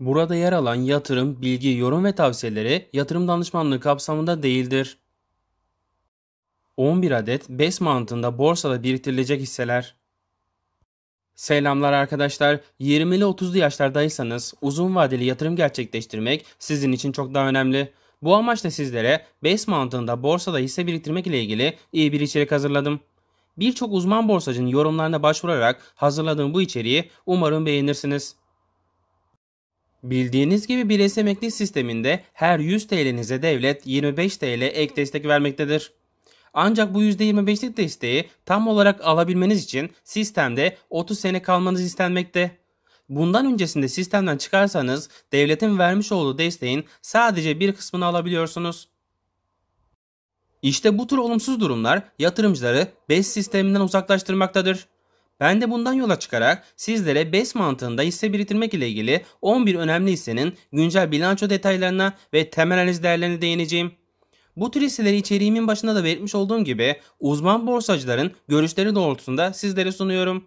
Burada yer alan yatırım, bilgi, yorum ve tavsiyeleri yatırım danışmanlığı kapsamında değildir. 11 adet BES mantığında borsada biriktirilecek hisseler. Selamlar arkadaşlar. 20'li 30'lu yaşlardaysanız uzun vadeli yatırım gerçekleştirmek sizin için çok daha önemli. Bu amaçla sizlere BES mantığında borsada hisse biriktirmek ile ilgili iyi bir içerik hazırladım. Birçok uzman borsacının yorumlarına başvurarak hazırladığım bu içeriği umarım beğenirsiniz. Bildiğiniz gibi bireysel emeklilik sisteminde her 100 TL'nize devlet 25 TL ek destek vermektedir. Ancak bu %25'lik desteği tam olarak alabilmeniz için sistemde 30 sene kalmanız istenmekte. Bundan öncesinde sistemden çıkarsanız devletin vermiş olduğu desteğin sadece bir kısmını alabiliyorsunuz. İşte bu tür olumsuz durumlar yatırımcıları BES sisteminden uzaklaştırmaktadır. Ben de bundan yola çıkarak sizlere BES mantığında hisse biriktirmek ile ilgili 11 önemli hissenin güncel bilanço detaylarına ve temel analiz değerlerine değineceğim. Bu tür hisseleri içeriğimin başında da belirtmiş olduğum gibi uzman borsacıların görüşleri doğrultusunda sizlere sunuyorum.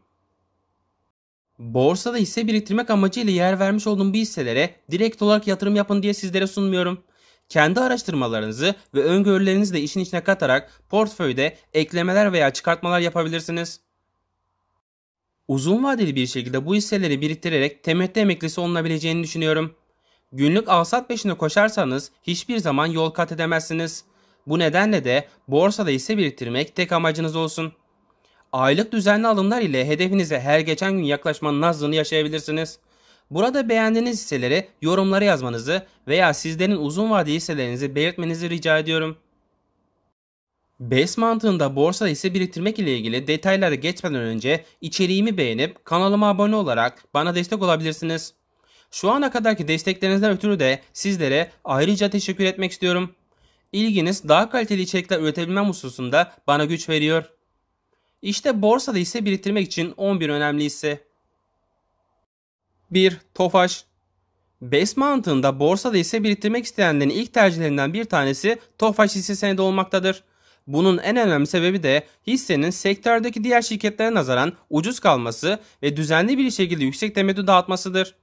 Borsada hisse biriktirmek amacıyla yer vermiş olduğum bu hisselere direkt olarak yatırım yapın diye sizlere sunmuyorum. Kendi araştırmalarınızı ve öngörülerinizi de işin içine katarak portföyde eklemeler veya çıkartmalar yapabilirsiniz. Uzun vadeli bir şekilde bu hisseleri biriktirerek temettü emeklisi olunabileceğini düşünüyorum. Günlük alsat peşine koşarsanız hiçbir zaman yol kat edemezsiniz. Bu nedenle de borsada hisse biriktirmek tek amacınız olsun. Aylık düzenli alımlar ile hedefinize her geçen gün yaklaşmanın nazlını yaşayabilirsiniz. Burada beğendiğiniz hisseleri yorumlara yazmanızı veya sizlerin uzun vadeli hisselerinizi belirtmenizi rica ediyorum. BES mantığında borsa hisse biriktirmek ile ilgili detaylara geçmeden önce içeriğimi beğenip kanalıma abone olarak bana destek olabilirsiniz. Şu ana kadarki desteklerinizden ötürü de sizlere ayrıca teşekkür etmek istiyorum. İlginiz daha kaliteli içerikler üretebilmem hususunda bana güç veriyor. İşte borsada hisse biriktirmek için 11 önemli ise. 1. Tofaş BES mantığında borsada hisse biriktirmek isteyenlerin ilk tercihlerinden bir tanesi Tofaş hisse senedi olmaktadır. Bunun en önemli sebebi de hissenin sektördeki diğer şirketlere nazaran ucuz kalması ve düzenli bir şekilde yüksek temettü dağıtmasıdır.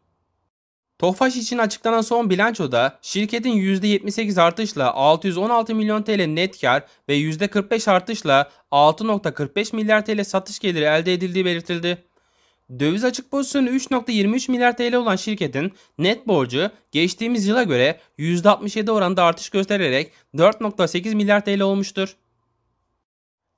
Tofaş için açıklanan son bilançoda şirketin %78 artışla 616 milyon TL net kar ve %45 artışla 6.45 milyar TL satış geliri elde edildiği belirtildi. Döviz açık pozisyonu 3.23 milyar TL olan şirketin net borcu geçtiğimiz yıla göre %67 oranda artış göstererek 4.8 milyar TL olmuştur.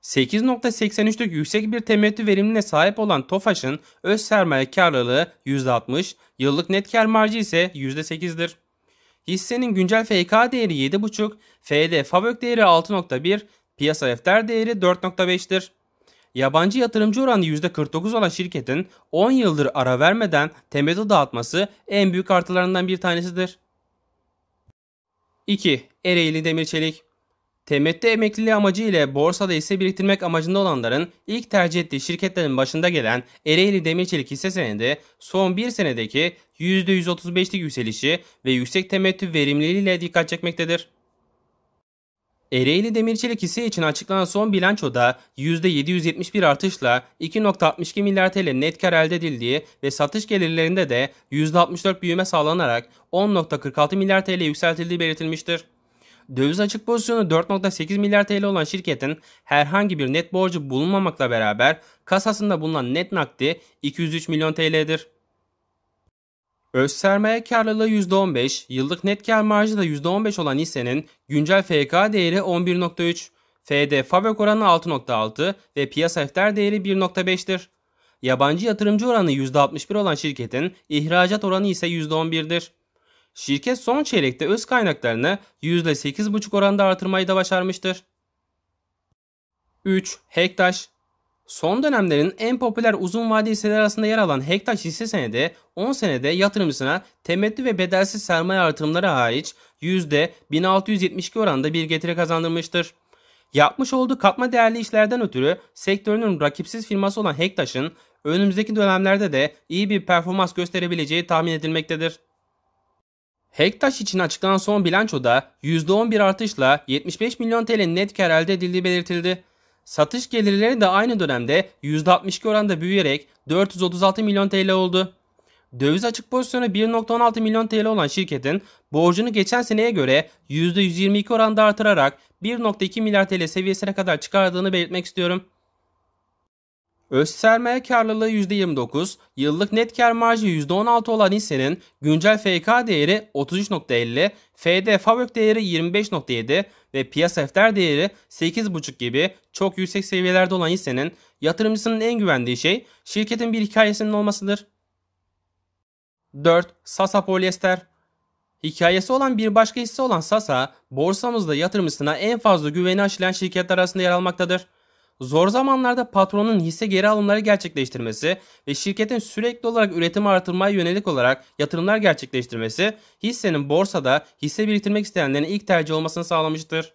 8.83'lük yüksek bir temettü verimliliğine sahip olan TOFAŞ'ın öz sermaye karlılığı %60, yıllık net kar marjı ise %8'dir. Hissenin güncel FK değeri 7.5, FD FAVÖK değeri 6.1, piyasa defter değeri 4.5'tir. Yabancı yatırımcı oranı %49 olan şirketin 10 yıldır ara vermeden temettü dağıtması en büyük artılarından bir tanesidir. 2. Ereğli Demir Çelik Temette emekliliği amacı ile borsada ise biriktirmek amacında olanların ilk tercih ettiği şirketlerin başında gelen Ereğli Demirçelik hisse senedi son bir senedeki %135'lik yükselişi ve yüksek temettü verimliliğiyle dikkat çekmektedir. Ereğli Demirçelik hisse için açıklanan son bilançoda %771 artışla 2.62 milyar TL net kar elde edildiği ve satış gelirlerinde de %64 büyüme sağlanarak 10.46 milyar TL yükseltildiği belirtilmiştir. Döviz açık pozisyonu 4.8 milyar TL olan şirketin herhangi bir net borcu bulunmamakla beraber kasasında bulunan net nakdi 203 milyon TL'dir. Öz sermaye karlılığı %15, yıllık net kar marjı da %15 olan hissenin güncel FK değeri 11.3, FD Fabrik oranı 6.6 ve piyasa efter değeri 1.5'tir. Yabancı yatırımcı oranı %61 olan şirketin ihracat oranı ise %11'dir. Şirket son çeyrekte öz kaynaklarını %8,5 oranda artırmayı da başarmıştır. 3. Hektaş Son dönemlerin en popüler uzun vadeli hisseler arasında yer alan Hektaş hisse senedi 10 senede yatırımcısına temettü ve bedelsiz sermaye artırımları hariç %1672 oranında bir getiri kazandırmıştır. Yapmış olduğu katma değerli işlerden ötürü sektörünün rakipsiz firması olan Hektaş'ın önümüzdeki dönemlerde de iyi bir performans gösterebileceği tahmin edilmektedir. Hektaş için açıklanan son bilançoda %11 artışla 75 milyon TL net kar elde edildiği belirtildi. Satış gelirleri de aynı dönemde %62 oranda büyüyerek 436 milyon TL oldu. Döviz açık pozisyonu 1.16 milyon TL olan şirketin borcunu geçen seneye göre %122 oranda artırarak 1.2 milyar TL seviyesine kadar çıkardığını belirtmek istiyorum. Öz sermaye karlılığı %29, yıllık net kar marjı %16 olan hissenin güncel FK değeri 33.50, FD Fabrik değeri 25.7 ve piyasa efter değeri 8.5 gibi çok yüksek seviyelerde olan hissenin yatırımcısının en güvendiği şey şirketin bir hikayesinin olmasıdır. 4. Sasa Polyester Hikayesi olan bir başka hisse olan Sasa, borsamızda yatırımcısına en fazla güveni aşılayan şirketler arasında yer almaktadır. Zor zamanlarda patronun hisse geri alımları gerçekleştirmesi ve şirketin sürekli olarak üretimi artırmaya yönelik olarak yatırımlar gerçekleştirmesi hissenin borsada hisse biriktirmek isteyenlerin ilk tercih olmasını sağlamıştır.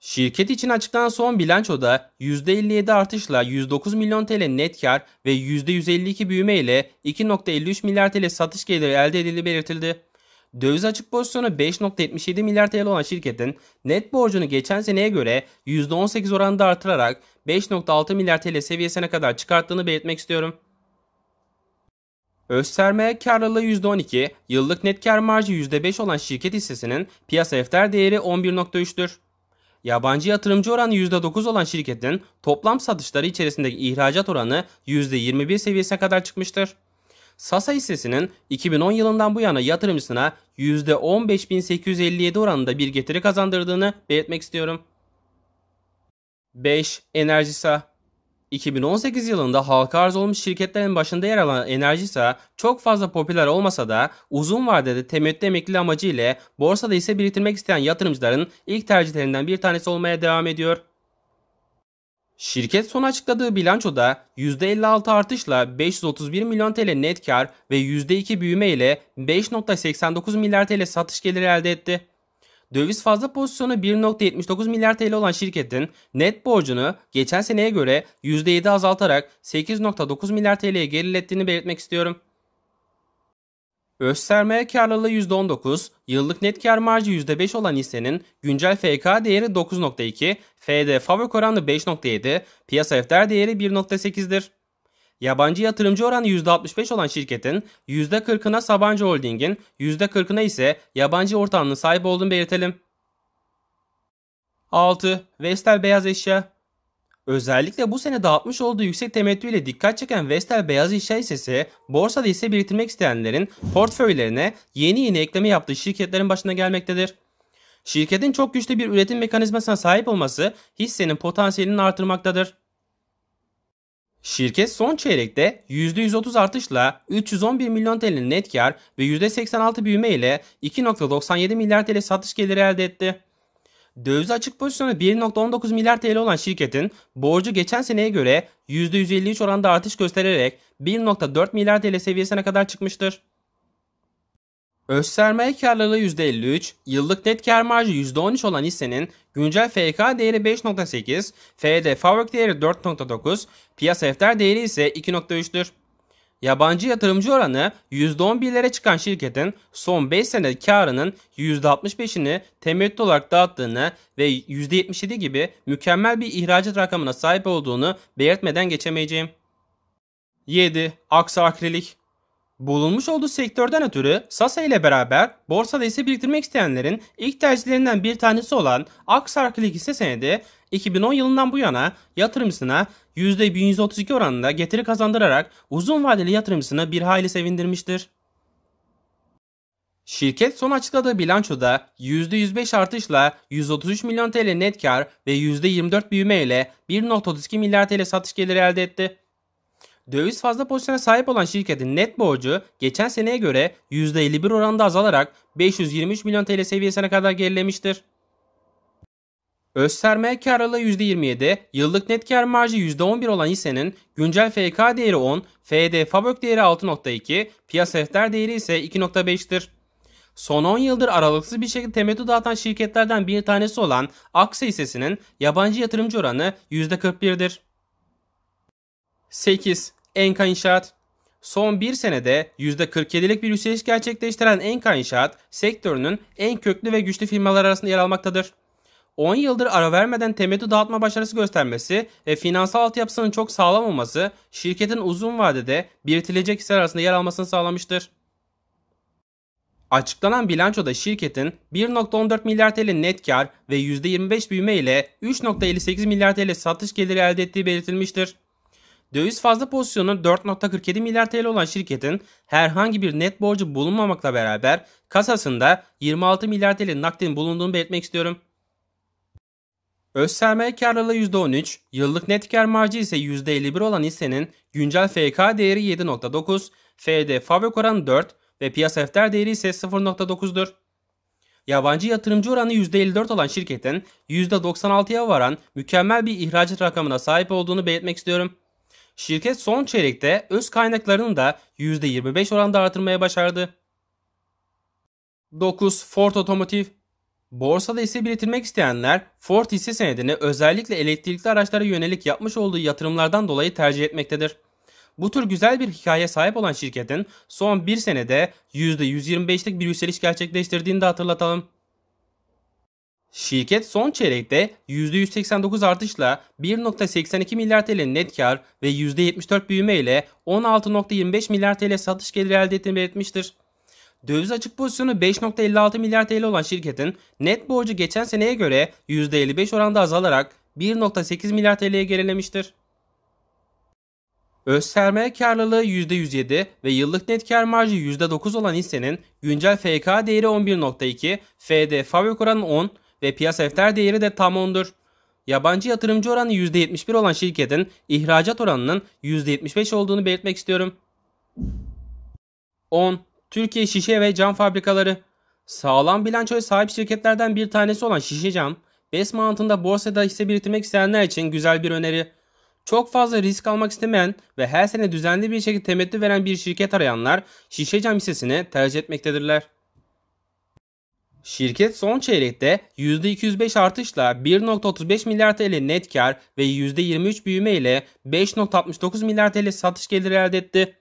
Şirket için açıklanan son bilançoda %57 artışla 109 milyon TL net kar ve %152 büyüme ile 2.53 milyar TL satış geliri elde edildiği belirtildi. Döviz açık pozisyonu 5.77 milyar TL olan şirketin net borcunu geçen seneye göre %18 oranında artırarak 5.6 milyar TL seviyesine kadar çıkarttığını belirtmek istiyorum. Österme karlılığı %12, yıllık net kar marjı %5 olan şirket hissesinin piyasa efter değeri 11.3'tür. Yabancı yatırımcı oranı %9 olan şirketin toplam satışları içerisindeki ihracat oranı %21 seviyesine kadar çıkmıştır. Sasa hissesinin 2010 yılından bu yana yatırımcısına %15.857 oranında bir getiri kazandırdığını belirtmek istiyorum. 5. Enerjisa 2018 yılında halka arz olmuş şirketlerin başında yer alan Enerjisa çok fazla popüler olmasa da uzun vadede temettü emekli amacı ile borsada ise biriktirmek isteyen yatırımcıların ilk tercihlerinden bir tanesi olmaya devam ediyor. Şirket son açıkladığı bilançoda %56 artışla 531 milyon TL net kar ve %2 büyüme ile 5.89 milyar TL satış geliri elde etti. Döviz fazla pozisyonu 1.79 milyar TL olan şirketin net borcunu geçen seneye göre %7 azaltarak 8.9 milyar TL'ye gerilettiğini belirtmek istiyorum. Öz sermaye karlılığı %19, yıllık net kar marjı %5 olan hissenin güncel FK değeri 9.2, FD fabrik oranı 5.7, piyasa efter değeri 1.8'dir. Yabancı yatırımcı oranı %65 olan şirketin %40'ına Sabancı Holding'in, %40'ına ise yabancı ortağının sahip olduğunu belirtelim. 6. Vestel Beyaz Eşya Özellikle bu sene dağıtmış olduğu yüksek temettüyle dikkat çeken Vestel Beyaz İnşa hissesi, borsada hisse biriktirmek isteyenlerin portföylerine yeni yeni ekleme yaptığı şirketlerin başına gelmektedir. Şirketin çok güçlü bir üretim mekanizmasına sahip olması hissenin potansiyelini artırmaktadır. Şirket son çeyrekte %130 artışla 311 milyon TL'nin net kar ve %86 büyüme ile 2.97 milyar TL satış geliri elde etti. Döviz açık pozisyonu 1.19 milyar TL olan şirketin borcu geçen seneye göre %153 oranda artış göstererek 1.4 milyar TL seviyesine kadar çıkmıştır. Öz sermaye karlılığı %53, yıllık net kar marjı %13 olan hissenin güncel FK değeri 5.8, FD Favök değeri 4.9, piyasa efter değeri ise 2.3'tür. Yabancı yatırımcı oranı %11'lere çıkan şirketin son 5 sene karının %65'ini temettü olarak dağıttığını ve %77 gibi mükemmel bir ihracat rakamına sahip olduğunu belirtmeden geçemeyeceğim. 7. Aksakrilik Bulunmuş olduğu sektörden ötürü Sasa ile beraber borsada ise biriktirmek isteyenlerin ilk tercihlerinden bir tanesi olan Aksarklik hisse senedi 2010 yılından bu yana yatırımcısına %132 oranında getiri kazandırarak uzun vadeli yatırımcısını bir hayli sevindirmiştir. Şirket son açıkladığı bilançoda %105 artışla 133 milyon TL net kar ve %24 büyüme ile 1.32 milyar TL satış geliri elde etti. Döviz fazla pozisyona sahip olan şirketin net borcu geçen seneye göre %51 oranda azalarak 523 milyon TL seviyesine kadar gerilemiştir. Öz sermaye karlılığı %27, yıllık net kar marjı %11 olan hissenin güncel FK değeri 10, FD Fabök değeri 6.2, piyasa defter değeri ise 2.5'tir. Son 10 yıldır aralıksız bir şekilde temettü dağıtan şirketlerden bir tanesi olan Aksa hissesinin yabancı yatırımcı oranı %41'dir. 8. Enka İnşaat Son bir senede %47'lik bir yükseliş gerçekleştiren Enka İnşaat, sektörünün en köklü ve güçlü firmalar arasında yer almaktadır. 10 yıldır ara vermeden temettü dağıtma başarısı göstermesi ve finansal altyapısının çok sağlam olması şirketin uzun vadede belirtilecek hisseler arasında yer almasını sağlamıştır. Açıklanan bilançoda şirketin 1.14 milyar TL net kar ve %25 büyüme ile 3.58 milyar TL satış geliri elde ettiği belirtilmiştir. Döviz fazla pozisyonu 4.47 milyar TL olan şirketin herhangi bir net borcu bulunmamakla beraber kasasında 26 milyar TL nakdin bulunduğunu belirtmek istiyorum. Öz sermaye karlılığı %13, yıllık net kar marjı ise %51 olan hissenin güncel FK değeri 7.9, FD fabrik oranı 4 ve piyasa efter değeri ise 0.9'dur. Yabancı yatırımcı oranı %54 olan şirketin %96'ya varan mükemmel bir ihracat rakamına sahip olduğunu belirtmek istiyorum. Şirket son çeyrekte öz kaynaklarını da %25 oranda artırmaya başardı. 9. Ford Otomotiv Borsada hisse biriktirmek isteyenler Ford hisse senedini özellikle elektrikli araçlara yönelik yapmış olduğu yatırımlardan dolayı tercih etmektedir. Bu tür güzel bir hikaye sahip olan şirketin son bir senede %125'lik bir yükseliş gerçekleştirdiğini de hatırlatalım. Şirket son çeyrekte %189 artışla 1.82 milyar TL net kar ve %74 büyüme ile 16.25 milyar TL satış geliri elde etmiştir. Döviz açık pozisyonu 5.56 milyar TL olan şirketin net borcu geçen seneye göre %55 oranda azalarak 1.8 milyar TL'ye gerilemiştir. Öz sermaye karlılığı %107 ve yıllık net kar marjı %9 olan hissenin güncel FK değeri 11.2, FD fabrik oranı 10 ve piyasa efter değeri de tam 10'dur. Yabancı yatırımcı oranı %71 olan şirketin ihracat oranının %75 olduğunu belirtmek istiyorum. 10. Türkiye Şişe ve Cam Fabrikaları Sağlam bilançoya sahip şirketlerden bir tanesi olan Şişe Cam, Besmant'ında borsada hisse biriktirmek isteyenler için güzel bir öneri. Çok fazla risk almak istemeyen ve her sene düzenli bir şekilde temettü veren bir şirket arayanlar Şişe Cam hissesini tercih etmektedirler. Şirket son çeyrekte %205 artışla 1.35 milyar TL net kar ve %23 büyüme ile 5.69 milyar TL satış geliri elde etti.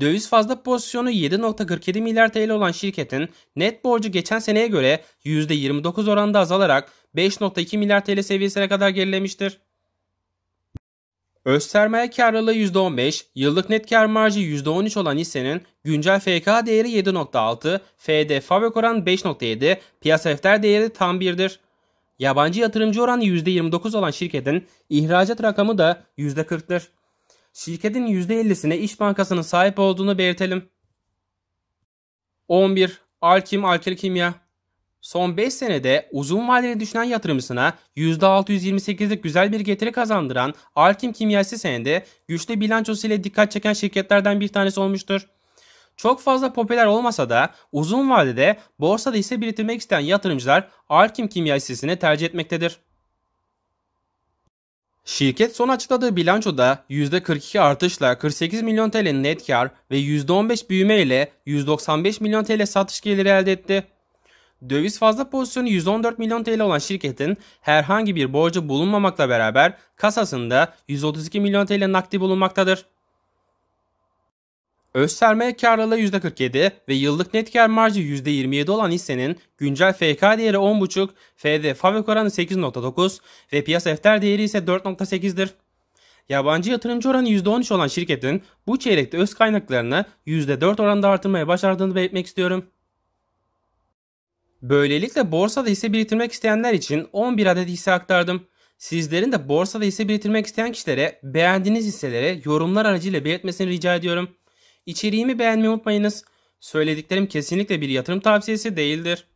Döviz fazla pozisyonu 7.47 milyar TL olan şirketin net borcu geçen seneye göre %29 oranda azalarak 5.2 milyar TL seviyesine kadar gerilemiştir. Öz sermaye karlılığı %15, yıllık net kar marjı %13 olan hissenin güncel FK değeri 7.6, FD fabrik oran 5.7, piyasa efter değeri tam 1'dir. Yabancı yatırımcı oranı %29 olan şirketin ihracat rakamı da %40'tır. Şirketin %50'sine İş Bankası'nın sahip olduğunu belirtelim. 11. Alkim Alkil Kimya Son 5 senede uzun vadeli düşünen yatırımcısına %628'lik güzel bir getiri kazandıran Alkim Kimyası senede güçlü bilançosu ile dikkat çeken şirketlerden bir tanesi olmuştur. Çok fazla popüler olmasa da uzun vadede borsada hisse biriktirmek isteyen yatırımcılar Alkim Kimya hissesini tercih etmektedir. Şirket son açıkladığı bilançoda %42 artışla 48 milyon TL net kar ve %15 büyüme ile 195 milyon TL satış geliri elde etti. Döviz fazla pozisyonu 114 milyon TL olan şirketin herhangi bir borcu bulunmamakla beraber kasasında 132 milyon TL nakdi bulunmaktadır. Öz sermaye karlılığı %47 ve yıllık net kar marjı %27 olan hissenin güncel FK değeri 10.5, FD fabrik oranı 8.9 ve piyasa efter değeri ise 4.8'dir. Yabancı yatırımcı oranı %13 olan şirketin bu çeyrekte öz kaynaklarını %4 oranda artırmaya başardığını belirtmek istiyorum. Böylelikle borsada hisse biriktirmek isteyenler için 11 adet hisse aktardım. Sizlerin de borsada hisse biriktirmek isteyen kişilere beğendiğiniz hisseleri yorumlar aracıyla belirtmesini rica ediyorum. İçeriğimi beğenmeyi unutmayınız. Söylediklerim kesinlikle bir yatırım tavsiyesi değildir.